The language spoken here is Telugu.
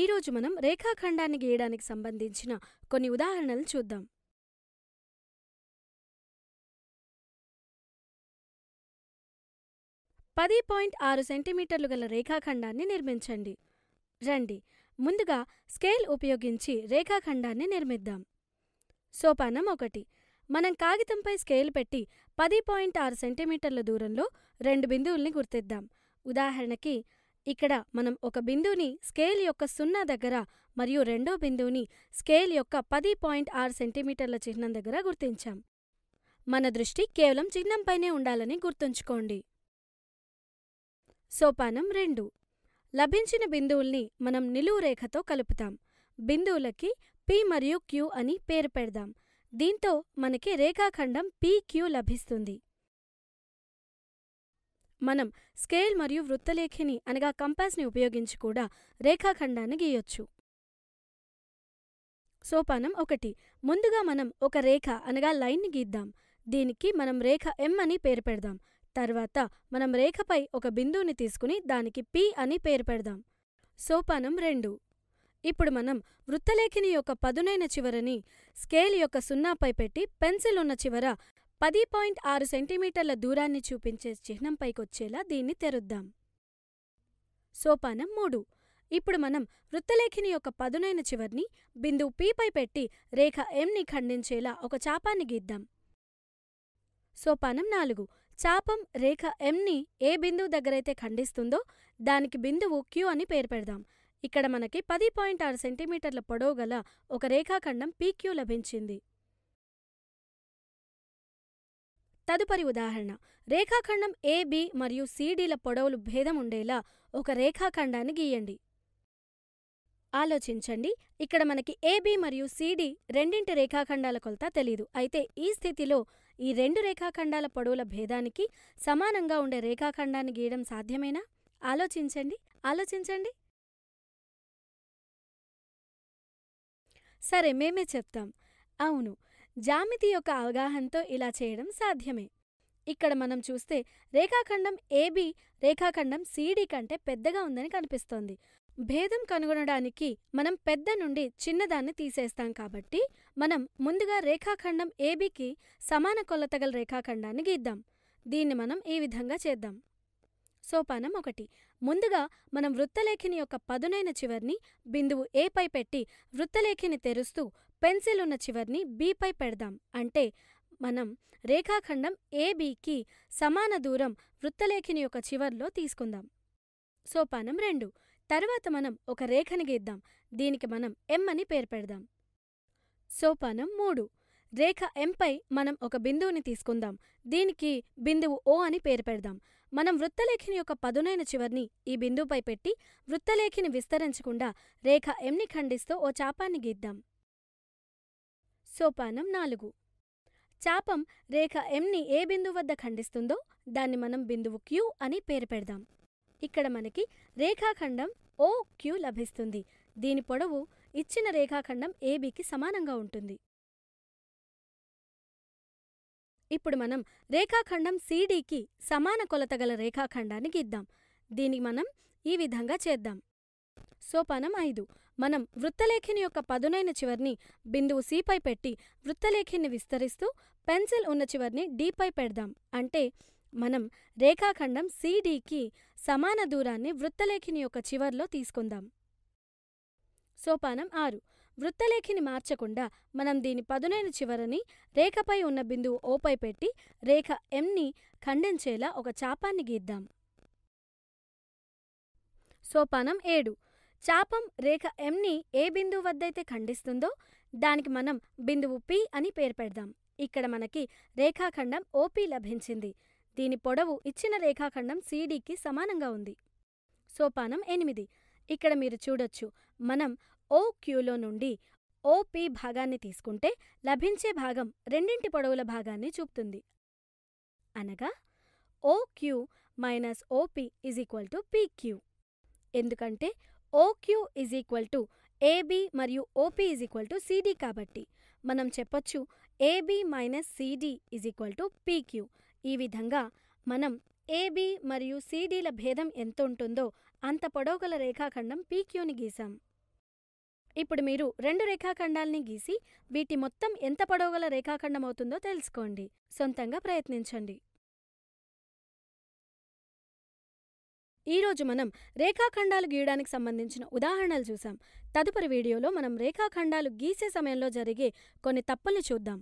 ఈరోజు మనం రేఖాఖండాన్ని గీయడానికి సంబంధించిన కొన్ని ఉదాహరణలు చూద్దాం పది పాయింట్ ఆరు సెంటీమీటర్లు గల రేఖాఖండాన్ని నిర్మించండి రండి ముందుగా స్కేల్ ఉపయోగించి రేఖాఖండాన్ని నిర్మిద్దాం సోపానం ఒకటి మనం కాగితంపై స్కేల్ పెట్టి పది పాయింట్ ఆరు సెంటీమీటర్ల దూరంలో రెండు బిందువుల్ని గుర్తిద్దాం ఉదాహరణకి ఇక్కడ మనం ఒక బిందువుని స్కేల్ యొక్క సున్నా దగ్గర మరియు రెండో బిందువుని స్కేల్ యొక్క పది పాయింట్ ఆరు సెంటీమీటర్ల చిహ్నం దగ్గర గుర్తించాం మన దృష్టి కేవలం చిహ్నంపైనే ఉండాలని గుర్తుంచుకోండి సోపానం రెండు లభించిన బిందువుల్ని మనం నిలువు రేఖతో కలుపుతాం బిందువులకి పి మరియు క్యూ అని పేరు పెడదాం దీంతో మనకి రేఖాఖండం పీక్యూ లభిస్తుంది మనం స్కేల్ మరియు వృత్తలేఖిని అనగా కంపాస్ని ఉపయోగించి కూడా రేఖాఖండాన్ని గీయొచ్చు సోపానం ఒకటి ముందుగా మనం ఒక రేఖ అనగా లైన్ని గీద్దాం దీనికి మనం రేఖ ఎం అని పేరు పెడదాం తర్వాత మనం రేఖపై ఒక బిందువుని తీసుకుని దానికి పి అని పేరు పెడదాం సోపానం రెండు ఇప్పుడు మనం వృత్తలేఖిని యొక్క పదునైన చివరని స్కేల్ యొక్క సున్నాపై పెట్టి పెన్సిల్ ఉన్న చివర పది పాయింట్ ఆరు సెంటీమీటర్ల దూరాన్ని చూపించే చిహ్నంపైకొచ్చేలా దీన్ని తెరుద్దాం సోపానం మూడు ఇప్పుడు మనం వృత్తలేఖిని యొక్క పదునైన చివర్ని బిందువు పీపై పెట్టి రేఖ ఎంని ఖండించేలా ఒక చాపాన్ని గీద్దాం సోపానం నాలుగు చాపం రేఖ ఎంని ఏ బిందువు దగ్గరైతే ఖండిస్తుందో దానికి బిందువు క్యూ అని పేరు పెడదాం ఇక్కడ మనకి పది పాయింట్ ఆరు సెంటీమీటర్ల పొడవు గల ఒక రేఖాఖండం పీక్యూ లభించింది తదుపరి ఉదాహరణ రేఖాఖండం ఏ బి మరియు సిడీల పొడవులు భేదం ఉండేలా ఒక రేఖాఖండాన్ని గీయండి ఆలోచించండి ఇక్కడ మనకి ఏబి మరియు సిడి రెండింటి రేఖాఖండాల కొలత తెలీదు అయితే ఈ స్థితిలో ఈ రెండు రేఖాఖండాల పొడవుల భేదానికి సమానంగా ఉండే రేఖాఖండాన్ని గీయడం సాధ్యమేనా ఆలోచించండి ఆలోచించండి సరే మేమే చెప్తాం అవును జామితి యొక్క అవగాహనతో ఇలా చేయడం సాధ్యమే ఇక్కడ మనం చూస్తే రేఖాఖండం ఏబి రేఖాఖండం సిడి కంటే పెద్దగా ఉందని కనిపిస్తోంది భేదం కనుగొనడానికి మనం పెద్ద నుండి చిన్నదాన్ని తీసేస్తాం కాబట్టి మనం ముందుగా రేఖాఖండం ఏబికి సమాన కొలతగల రేఖాఖండాన్ని గీద్దాం దీన్ని మనం ఈ విధంగా చేద్దాం సోపానం ఒకటి ముందుగా మనం వృత్తలేఖిని యొక్క పదునైన చివర్ని బిందువు ఏపై పెట్టి వృత్తలేఖిని తెరుస్తూ పెన్సిల్ ఉన్న చివర్ని బీపై పెడదాం అంటే మనం రేఖాఖండం ఏబీకి సమాన దూరం వృత్తలేఖిని యొక్క చివర్లో తీసుకుందాం సోపానం రెండు తరువాత మనం ఒక రేఖని గీద్దాం దీనికి మనం ఎం అని పేరు పెడదాం సోపానం మూడు రేఖ ఎంపై మనం ఒక బిందువుని తీసుకుందాం దీనికి బిందువు ఓ అని పేరు పెడదాం మనం వృత్తలేఖిని యొక్క పదునైన చివర్ని ఈ బిందువుపై పెట్టి వృత్తలేఖిని విస్తరించకుండా రేఖ ఎంని ఖండిస్తూ ఓ చాపాన్ని గీద్దాం సోపానం నాలుగు చాపం రేఖ ఎంని ఏ బిందువు వద్ద ఖండిస్తుందో దాన్ని మనం బిందువు క్యూ అని పేరు పెడదాం ఇక్కడ మనకి రేఖాఖండం ఓ క్యూ లభిస్తుంది దీని పొడవు ఇచ్చిన రేఖాఖండం ఏబికి సమానంగా ఉంటుంది ఇప్పుడు మనం రేఖాఖండం సీడీకి సమాన కొలతగల రేఖాఖండాన్ని గీద్దాం దీన్ని మనం ఈ విధంగా చేద్దాం సోపానం ఐదు మనం వృత్తలేఖిని యొక్క పదునైన చివరిని బిందువు సిపై పెట్టి వృత్తలేఖిని విస్తరిస్తూ పెన్సిల్ ఉన్న చివరిని డిపై పెడదాం అంటే మనం రేఖాఖండం సిడికి సమాన దూరాన్ని వృత్తలేఖిని యొక్క చివర్లో తీసుకుందాం సోపానం ఆరు వృత్తలేఖిని మార్చకుండా మనం దీని పదునైన చివరని రేఖపై ఉన్న బిందువు ఓపై పెట్టి రేఖ ఎంని ఖండించేలా ఒక చాపాన్ని గీద్దాం సోపానం ఏడు చాపం రేఖ ఎంని ఏ బిందువు వద్దైతే ఖండిస్తుందో దానికి మనం బిందువు పి అని పేరు పెడదాం ఇక్కడ మనకి రేఖాఖండం ఓపి లభించింది దీని పొడవు ఇచ్చిన రేఖాఖండం సిడికి సమానంగా ఉంది సోపానం ఎనిమిది ఇక్కడ మీరు చూడొచ్చు మనం ఓ క్యూలో నుండి ఓపి భాగాన్ని తీసుకుంటే లభించే భాగం రెండింటి పొడవుల భాగాన్ని చూపుతుంది అనగా OQ minus OP is equal to PQ ఎందుకంటే OQ is equal to AB మరియు OP is equal to CD కాబట్టి మనం చెప్పొచ్చు AB minus CD is equal to PQ ఈ విధంగా మనం ఏబి మరియు సిడీల భేదం ఎంత ఉంటుందో అంత పొడవుగల రేఖాఖండం పీక్యూని గీసాం ఇప్పుడు మీరు రెండు రేఖాఖండాల్ని గీసి వీటి మొత్తం ఎంత పొడవుగల రేఖాఖండం అవుతుందో తెలుసుకోండి సొంతంగా ప్రయత్నించండి ఈరోజు మనం రేఖాఖండాలు గీయడానికి సంబంధించిన ఉదాహరణలు చూసాం తదుపరి వీడియోలో మనం రేఖాఖండాలు గీసే సమయంలో జరిగే కొన్ని తప్పుల్ని చూద్దాం